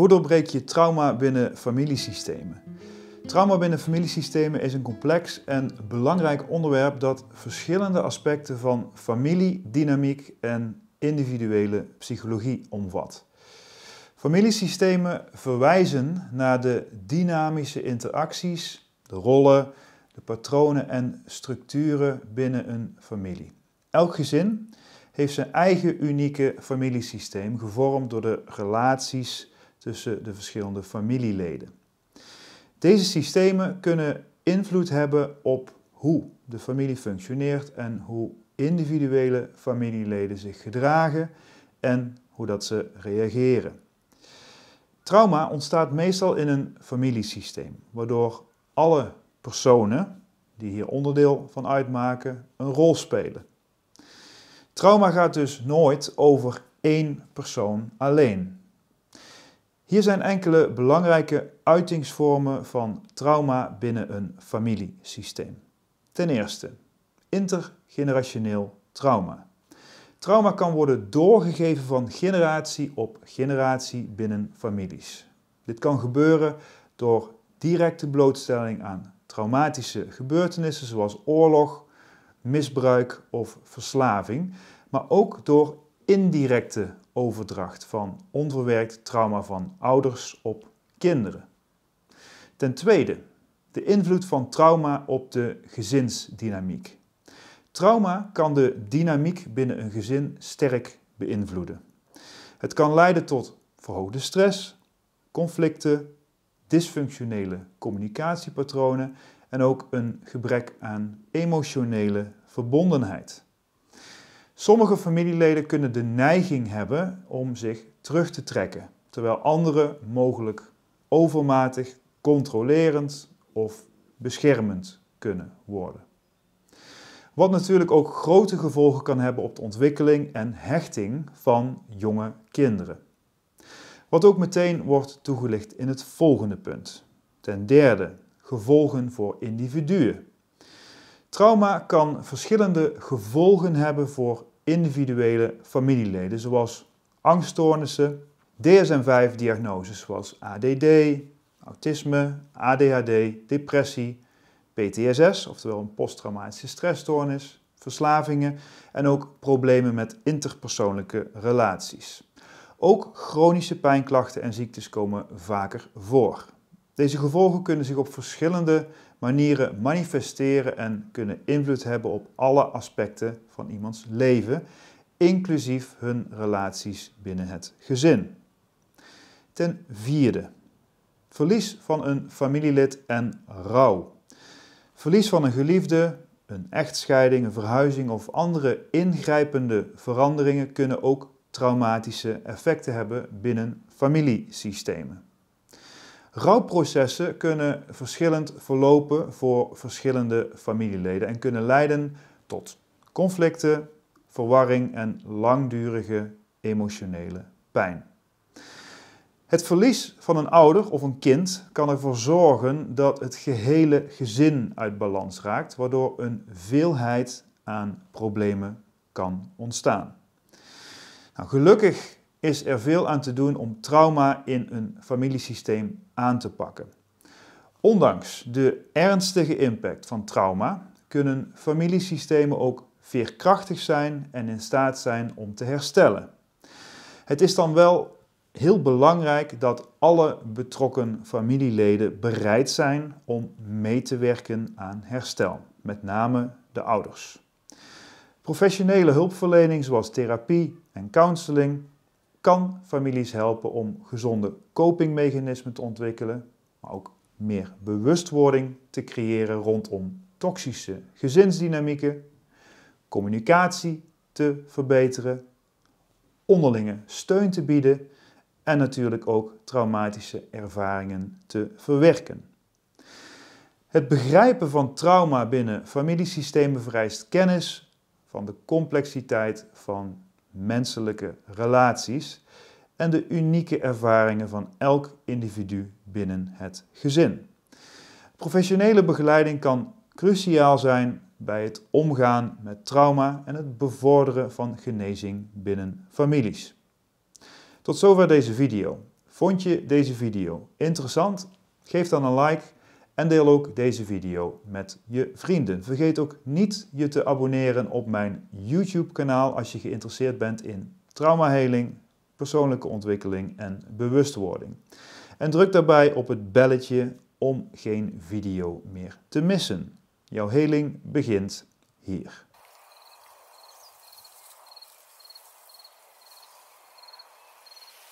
Hoe doorbreek je trauma binnen familiesystemen? Trauma binnen familiesystemen is een complex en belangrijk onderwerp dat verschillende aspecten van familiedynamiek en individuele psychologie omvat. Familiesystemen verwijzen naar de dynamische interacties, de rollen, de patronen en structuren binnen een familie. Elk gezin heeft zijn eigen unieke familiesysteem, gevormd door de relaties, tussen de verschillende familieleden. Deze systemen kunnen invloed hebben op hoe de familie functioneert en hoe individuele familieleden zich gedragen en hoe dat ze reageren. Trauma ontstaat meestal in een familiesysteem, waardoor alle personen die hier onderdeel van uitmaken een rol spelen. Trauma gaat dus nooit over één persoon alleen. Hier zijn enkele belangrijke uitingsvormen van trauma binnen een familiesysteem. Ten eerste, intergenerationeel trauma. Trauma kan worden doorgegeven van generatie op generatie binnen families. Dit kan gebeuren door directe blootstelling aan traumatische gebeurtenissen zoals oorlog, misbruik of verslaving, maar ook door indirecte overdracht van onverwerkt trauma van ouders op kinderen. Ten tweede, de invloed van trauma op de gezinsdynamiek. Trauma kan de dynamiek binnen een gezin sterk beïnvloeden. Het kan leiden tot verhoogde stress, conflicten, dysfunctionele communicatiepatronen en ook een gebrek aan emotionele verbondenheid. Sommige familieleden kunnen de neiging hebben om zich terug te trekken, terwijl anderen mogelijk overmatig, controlerend of beschermend kunnen worden. Wat natuurlijk ook grote gevolgen kan hebben op de ontwikkeling en hechting van jonge kinderen. Wat ook meteen wordt toegelicht in het volgende punt. Ten derde, gevolgen voor individuen. Trauma kan verschillende gevolgen hebben voor individuele familieleden, zoals angststoornissen, DSM-5-diagnoses zoals ADD, autisme, ADHD, depressie, PTSS, oftewel een posttraumatische stressstoornis, verslavingen en ook problemen met interpersoonlijke relaties. Ook chronische pijnklachten en ziektes komen vaker voor. Deze gevolgen kunnen zich op verschillende manieren manifesteren en kunnen invloed hebben op alle aspecten van iemands leven, inclusief hun relaties binnen het gezin. Ten vierde, verlies van een familielid en rouw. Verlies van een geliefde, een echtscheiding, een verhuizing of andere ingrijpende veranderingen kunnen ook traumatische effecten hebben binnen familiesystemen. Rouwprocessen kunnen verschillend verlopen voor verschillende familieleden en kunnen leiden tot conflicten, verwarring en langdurige emotionele pijn. Het verlies van een ouder of een kind kan ervoor zorgen dat het gehele gezin uit balans raakt, waardoor een veelheid aan problemen kan ontstaan. Nou, gelukkig is er veel aan te doen om trauma in een familiesysteem aan te pakken. Ondanks de ernstige impact van trauma kunnen familiesystemen ook veerkrachtig zijn en in staat zijn om te herstellen. Het is dan wel heel belangrijk dat alle betrokken familieleden bereid zijn om mee te werken aan herstel, met name de ouders. Professionele hulpverlening zoals therapie en counseling kan families helpen om gezonde copingmechanismen te ontwikkelen, maar ook meer bewustwording te creëren rondom toxische gezinsdynamieken, communicatie te verbeteren, onderlinge steun te bieden en natuurlijk ook traumatische ervaringen te verwerken. Het begrijpen van trauma binnen familiesystemen vereist kennis van de complexiteit van menselijke relaties en de unieke ervaringen van elk individu binnen het gezin. Professionele begeleiding kan cruciaal zijn bij het omgaan met trauma en het bevorderen van genezing binnen families. Tot zover deze video. Vond je deze video interessant? Geef dan een like en deel ook deze video met je vrienden. Vergeet ook niet je te abonneren op mijn YouTube kanaal als je geïnteresseerd bent in traumaheling, persoonlijke ontwikkeling en bewustwording. En druk daarbij op het belletje om geen video meer te missen. Jouw heling begint hier.